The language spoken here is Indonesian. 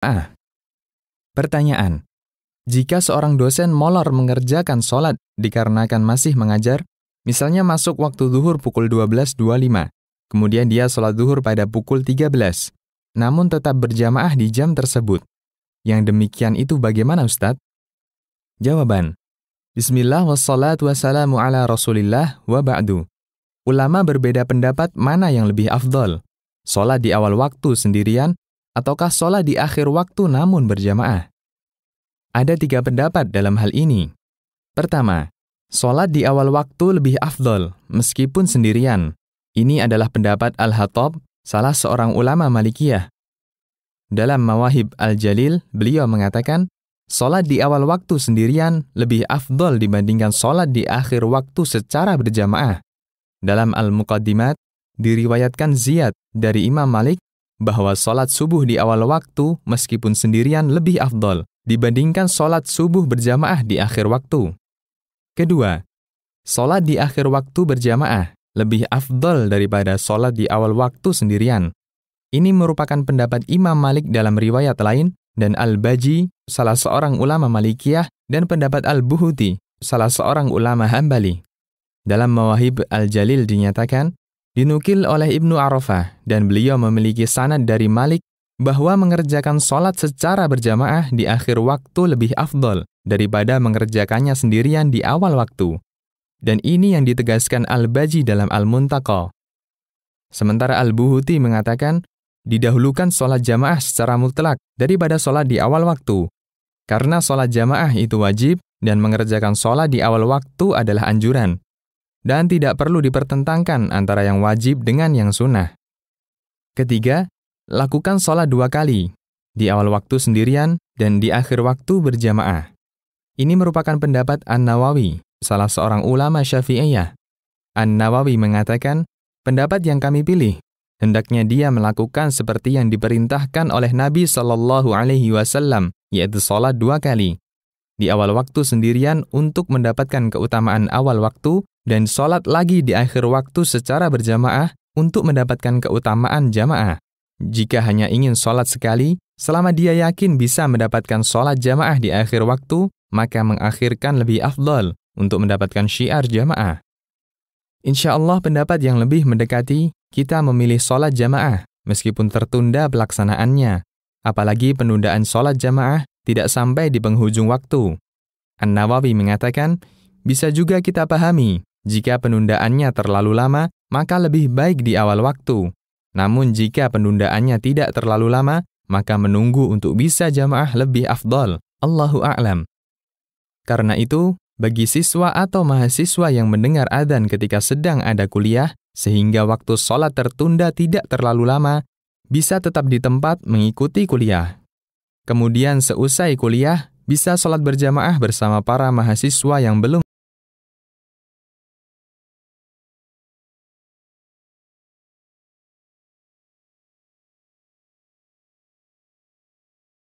A. Ah. Pertanyaan. Jika seorang dosen molor mengerjakan sholat dikarenakan masih mengajar, misalnya masuk waktu duhur pukul 12.25, kemudian dia sholat duhur pada pukul 13, namun tetap berjamaah di jam tersebut. Yang demikian itu bagaimana Ustadz? Jawaban. Bismillah wassalatu wassalamu ala rasulillah wa ba'du. Ulama berbeda pendapat mana yang lebih afdol. Sholat di awal waktu sendirian ataukah sholat di akhir waktu namun berjamaah? Ada tiga pendapat dalam hal ini. Pertama, sholat di awal waktu lebih afdol, meskipun sendirian. Ini adalah pendapat Al-Hattab, salah seorang ulama Malikiyah. Dalam Mawahib Al-Jalil, beliau mengatakan, Sholat di awal waktu sendirian lebih afdol dibandingkan sholat di akhir waktu secara berjamaah. Dalam Al-Muqaddimat, diriwayatkan Ziyad dari Imam Malik bahwa sholat subuh di awal waktu meskipun sendirian lebih afdol dibandingkan sholat subuh berjamaah di akhir waktu. Kedua, sholat di akhir waktu berjamaah lebih afdol daripada sholat di awal waktu sendirian. Ini merupakan pendapat Imam Malik dalam riwayat lain dan Al-Baji, salah seorang ulama Malikiyah, dan pendapat Al-Buhuti, salah seorang ulama Hambali. Dalam Mawahib Al-Jalil dinyatakan, Dinukil oleh Ibnu Arafah dan beliau memiliki sanad dari Malik bahwa mengerjakan sholat secara berjamaah di akhir waktu lebih afdol daripada mengerjakannya sendirian di awal waktu. Dan ini yang ditegaskan Al-Baji dalam Al-Muntaqa. Sementara Al-Buhuti mengatakan, didahulukan sholat jamaah secara mutlak daripada sholat di awal waktu. Karena sholat jamaah itu wajib dan mengerjakan sholat di awal waktu adalah anjuran dan tidak perlu dipertentangkan antara yang wajib dengan yang sunnah. Ketiga, lakukan sholat dua kali, di awal waktu sendirian dan di akhir waktu berjamaah. Ini merupakan pendapat An-Nawawi, salah seorang ulama syafi'iyah. An-Nawawi mengatakan, pendapat yang kami pilih, hendaknya dia melakukan seperti yang diperintahkan oleh Nabi Shallallahu Alaihi Wasallam, yaitu sholat dua kali, di awal waktu sendirian untuk mendapatkan keutamaan awal waktu, dan sholat lagi di akhir waktu secara berjamaah untuk mendapatkan keutamaan jamaah. Jika hanya ingin sholat sekali, selama dia yakin bisa mendapatkan sholat jamaah di akhir waktu, maka mengakhirkan lebih afdol untuk mendapatkan syiar jamaah. Insya Allah pendapat yang lebih mendekati, kita memilih sholat jamaah meskipun tertunda pelaksanaannya. Apalagi penundaan sholat jamaah tidak sampai di penghujung waktu. An-Nawawi mengatakan, bisa juga kita pahami, jika penundaannya terlalu lama, maka lebih baik di awal waktu. Namun jika penundaannya tidak terlalu lama, maka menunggu untuk bisa jamaah lebih afdol. Allahu a'lam. Karena itu, bagi siswa atau mahasiswa yang mendengar adzan ketika sedang ada kuliah, sehingga waktu sholat tertunda tidak terlalu lama, bisa tetap di tempat mengikuti kuliah. Kemudian seusai kuliah, bisa sholat berjamaah bersama para mahasiswa yang belum